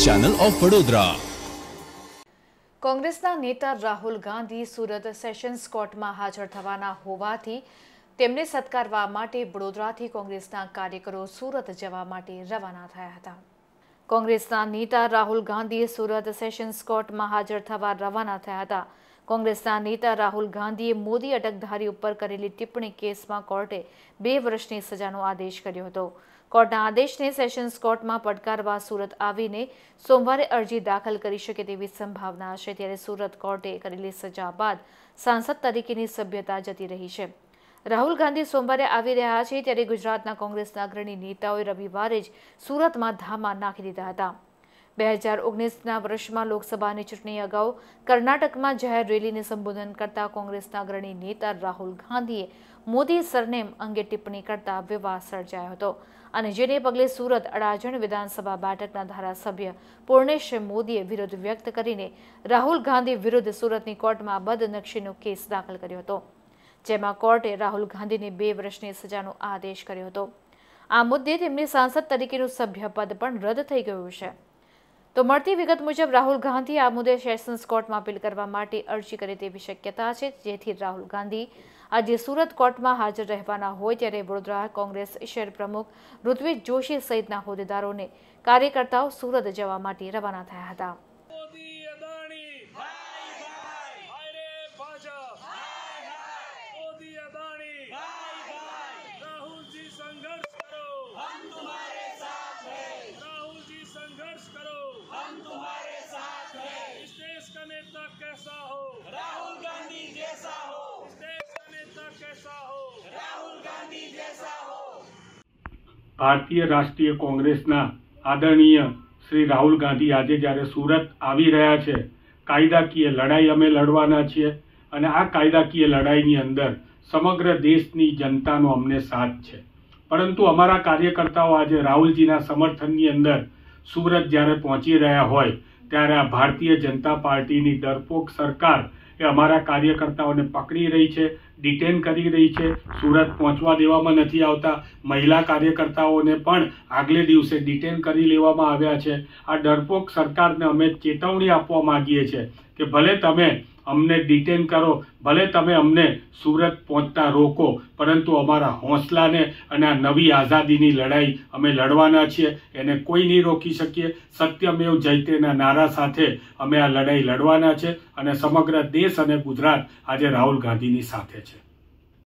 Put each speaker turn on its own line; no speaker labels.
channel of Vadodara
કોંગ્રેસના નેતા Rahul Gandhi Surat sessions કોર્ટમાં હાજર થવાના હોવાથી તેમને સત્કારવા માટે વડોદરાથી કોંગ્રેસના કાર્યકરો સુરત જવા માટે રવાના થયા હતા કોંગ્રેસના નેતા રાહુલ ગાંધી સુરત સેશન્સ કોર્ટમાં હાજર થવા રવાના થયા હતા કોંગ્રેસના નેતા રાહુલ ગાંધીએ મોદી અટકધારી ઉપર કરેલી ટિપ્પણી કેસમાં કોર્ટે બે વર્ષની સજાનો આદેશ કર્યો હતો કોર્ટના આદેશને સેશન્સ કોર્ટમાં પડકારવા સુરત આવીને સોમવારે અરજી દાખલ કરી શકે તેવી સંભાવના છે ત્યારે સુરત કોર્ટે કરેલી સજા બાદ સાંસદ તરીકેની સભ્યતા જતી રહી છે રાહુલ ગાંધી સોમવારે આવી રહ્યા છે ત્યારે ગુજરાતના કોંગ્રેસના અગ્રણી નેતાઓએ રવિવારે જ સુરતમાં ધામા નાખી દીધા હતા બે હજાર ઓગણીસના વર્ષમાં લોકસભાની ચૂંટણી અગાઉ કર્ણાટકમાં જાહેર રેલીને સંબોધન કરતા કોંગ્રેસના અગ્રણી નેતા રાહુલ ગાંધીએ મોદી સરનેમ અંગે ટિપ્પણી કરતા વિવાદ સર્જાયો હતો અને જેને પગલે સુરત અડાજણ વિધાનસભા બેઠકના ધારાસભ્ય પૂર્ણેશ મોદીએ વિરોધ વ્યક્ત કરીને રાહુલ ગાંધી વિરુદ્ધ સુરતની કોર્ટમાં બદનક્ષીનો કેસ દાખલ કર્યો હતો જેમાં કોર્ટે રાહુલ ગાંધીને બે વર્ષની સજાનો આદેશ કર્યો હતો આ મુદ્દે તેમની સાંસદ તરીકેનું સભ્યપદ પણ રદ થઈ ગયું છે તો મળતી વિગત મુજબ રાહુલ ગાંધી આ મુદ્દે સેશન્સ કોર્ટમાં અપીલ કરવા માટે અરજી કરે તેવી શક્યતા છે જેથી રાહુલ ગાંધી આજે સુરત કોર્ટમાં હાજર રહેવાના હોય ત્યારે વડોદરા કોંગ્રેસ શહેર પ્રમુખ ઋત્વિજ જોશી સહિતના હોદ્દેદારોને કાર્યકર્તાઓ સુરત જવા માટે રવાના થયા હતા
ભારતીય રાષ્ટ્રીય કોંગ્રેસના આદરણીય શ્રી રાહુલ ગાંધી આજે જ્યારે સુરત આવી રહ્યા છે કાયદાકીય લડાઈ અમે લડવાના છીએ અને આ કાયદાકીય લડાઈની અંદર સમગ્ર દેશની જનતાનો અમને સાથ છે પરંતુ અમારા કાર્યકર્તાઓ આજે રાહુલજીના સમર્થનની અંદર સુરત જ્યારે પહોંચી રહ્યા હોય ત્યારે આ ભારતીય જનતા પાર્ટીની ડરપોક સરકાર એ અમારા કાર્યકર્તાઓને પકડી રહી છે ડિટેન કરી રહી છે સુરત પહોંચવા દેવામાં નથી આવતા મહિલા કાર્યકર્તાઓને પણ આગલે દિવસે ડિટેન કરી લેવામાં આવ્યા છે આ ડરપોક સરકારને અમે ચેતવણી આપવા માગીએ છીએ કે ભલે તમે અમને ડિટેન કરો ભલે તમે અમને સુરત પહોંચતા રોકો પરંતુ અમારા હોંસલાને અને આ નવી આઝાદીની લડાઈ અમે લડવાના છીએ એને કોઈ નહીં રોકી શકીએ સત્યમેવ જયતેના નારા સાથે અમે આ લડાઈ લડવાના છે અને સમગ્ર દેશ અને ગુજરાત આજે રાહુલ ગાંધીની સાથે છે